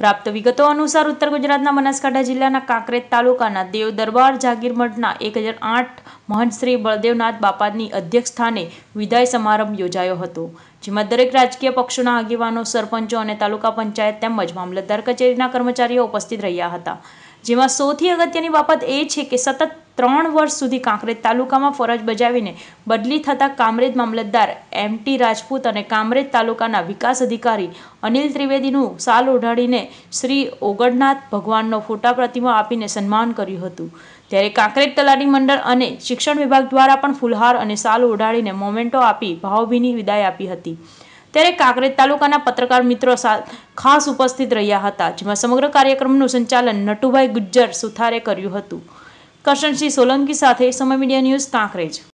પ્રાપ્ત વિગતો અનુસાર ઉત્તર ગુજરાતના બનાસકાંઠા જિલ્લાના કાંકરેજ તાલુકાના દેવ દરબાર જાગીરમઠના એક હજાર આઠ મહંત શ્રી બળદેવનાથ બાપાની અધ્યક્ષ સ્થાને વિદાય સમારંભ યોજાયો હતો જેમાં દરેક રાજકીય પક્ષોના આગેવાનો સરપંચો અને તાલુકા પંચાયત તેમજ મામલતદાર કચેરીના કર્મચારીઓ ઉપસ્થિત રહ્યા હતા જેમાં સૌથી અગત્યની બાબત એ છે કે સતત ત્રણ વર્ષ સુધી કાંકરેજ તાલુકામાં ફરજ બજાવીને બદલી થતા કામરેજ મામલતદાર એમ ટી રાજપૂત અને કામરેજ તાલુકાના વિકાસ અધિકારી અનિલ ત્રિવેદીનું સાલ ઓઢાડીને શ્રી ઓગણનાથ ભગવાનનો ફોટા પ્રતિમા આપીને સન્માન કર્યું હતું ત્યારે કાંકરેજ તલાટી મંડળ અને શિક્ષણ વિભાગ દ્વારા પણ ફુલહાર અને સાલ ઓઢાડીને મોમેન્ટો આપી ભાવભીની વિદાય આપી હતી ત્યારે કાંકરેજ તાલુકાના પત્રકાર મિત્રો ખાસ ઉપસ્થિત રહ્યા હતા જેમાં સમગ્ર કાર્યક્રમનું સંચાલન નટુભાઈ ગુજ્જર સુથારે કર્યું હતું કરશનસિંહ સોલંકી સાથે સમય મીડિયા ન્યૂઝ કાંકરેજ